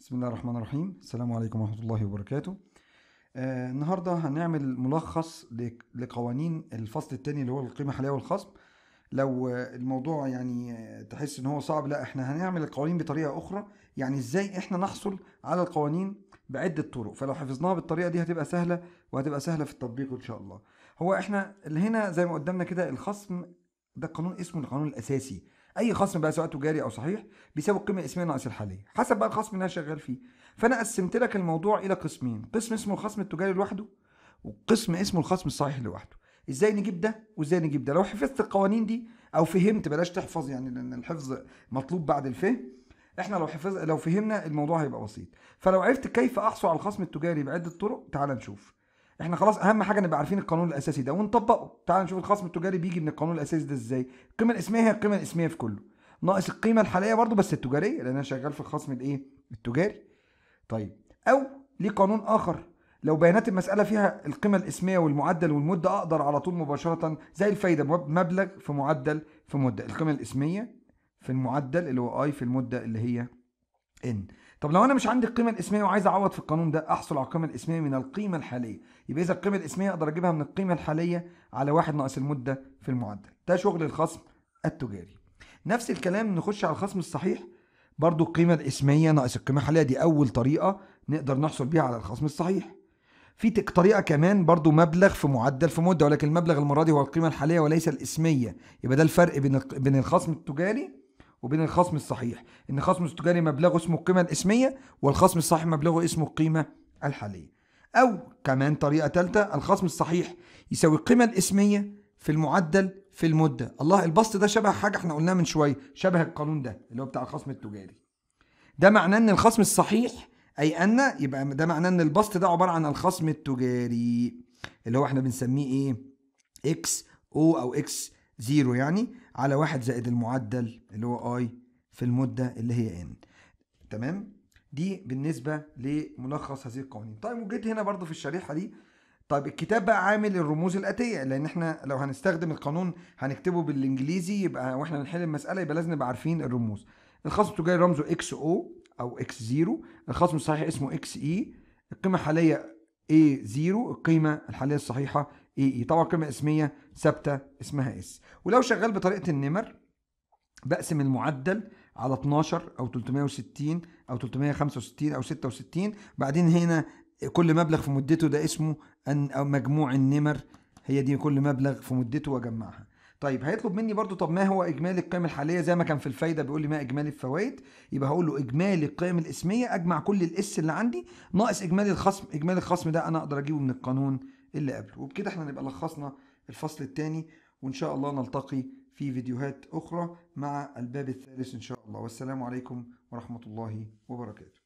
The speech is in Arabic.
بسم الله الرحمن الرحيم السلام عليكم ورحمة الله وبركاته آه النهاردة هنعمل ملخص لقوانين الفصل الثاني اللي هو القيمة الحالية والخصم لو الموضوع يعني تحس ان هو صعب لا احنا هنعمل القوانين بطريقة اخرى يعني ازاي احنا نحصل على القوانين بعدة طرق فلو حفظناها بالطريقة دي هتبقى سهلة وهتبقى سهلة في التطبيق ان شاء الله هو احنا اللي هنا زي ما قدامنا كده الخصم ده قانون اسمه القانون الاساسي اي خصم بقى سواء تجاري او صحيح بيساوي القيمه الاسميه ناقص الحاليه حسب بقى الخصم اللي انا شغال فيه فانا قسمت لك الموضوع الى قسمين قسم اسمه الخصم التجاري لوحده وقسم اسمه الخصم الصحيح لوحده ازاي نجيب ده وازاي نجيب ده لو حفظت القوانين دي او فهمت بلاش تحفظ يعني لان الحفظ مطلوب بعد الفهم احنا لو حفظ لو فهمنا الموضوع هيبقى بسيط فلو عرفت كيف احصل على الخصم التجاري بعده طرق تعال نشوف احنا خلاص اهم حاجه نبقى عارفين القانون الاساسي ده ونطبقه تعال نشوف الخصم التجاري بيجي من القانون الاساسي ده ازاي القيمه الاسميه هي القيمه الاسميه في كله ناقص القيمه الحاليه برضو بس التجاريه لان انا شغال في الخصم الايه التجاري طيب او ليه قانون اخر لو بيانات المساله فيها القيمه الاسميه والمعدل والمده اقدر على طول مباشره زي الفايده مبلغ في معدل في مده القيمه الاسميه في المعدل اللي هو اي في المده اللي هي ان طب لو انا مش عندي القيمه الاسميه وعايز اعوض في القانون ده احصل على القيمه الاسميه من القيمه الحاليه يبقى اذا القيمه الاسميه اقدر اجيبها من القيمه الحاليه على واحد ناقص المده في المعدل ده شغل الخصم التجاري نفس الكلام نخش على الخصم الصحيح برضو القيمه الاسميه ناقص القيمه الحاليه دي اول طريقه نقدر نحصل بيها على الخصم الصحيح في طريقه كمان برضو مبلغ في معدل في مده ولكن المبلغ المره دي هو القيمه الحاليه وليس الاسميه يبقى ده الفرق بين بين الخصم التجاري وبين الخصم الصحيح ان خصم التجاري مبلغه اسمه القيمه الاسميه والخصم الصحيح مبلغه اسمه القيمه الحاليه او كمان طريقه ثالثه الخصم الصحيح يساوي القيمه الاسميه في المعدل في المده الله البسط ده شبه حاجه احنا قلناها من شويه شبه القانون ده اللي هو بتاع الخصم التجاري ده معناه ان الخصم الصحيح اي ان يبقى ده معناه ان البسط ده عباره عن الخصم التجاري اللي هو احنا بنسميه ايه اكس او او اكس زيرو يعني على واحد زائد المعدل اللي هو اي في المدة اللي هي ان تمام دي بالنسبة لملخص هذه القوانين طيب وجيت هنا برضو في الشريحة دي طيب الكتاب بقى عامل الرموز الآتية لأن احنا لو هنستخدم القانون هنكتبه بالإنجليزي يبقى واحنا بنحل المسألة يبقى لازم نبقى عارفين الرموز الخصم التجاري رمزه اكس او أو اكس زيرو الخصم الصحيح اسمه اكس اي e. القيمة الحالية A0 القيمة الحالية الصحيحة اي اي طبعا قيمه اسميه ثابته اسمها اس ولو شغال بطريقه النمر بقسم المعدل على 12 او 360 او 365 او 66 بعدين هنا كل مبلغ في مدته ده اسمه ان او مجموع النمر هي دي كل مبلغ في مدته واجمعها طيب هيطلب مني برضو طب ما هو اجمالي القيم الحاليه زي ما كان في الفايده بيقول لي ما اجمالي الفوائد يبقى هقول له اجمالي القيم الاسميه اجمع كل الاس اللي عندي ناقص اجمالي الخصم اجمالي الخصم ده انا اقدر اجيبه من القانون اللي قبله وبكده احنا نبقى لخصنا الفصل الثاني وان شاء الله نلتقي في فيديوهات اخرى مع الباب الثالث ان شاء الله والسلام عليكم ورحمه الله وبركاته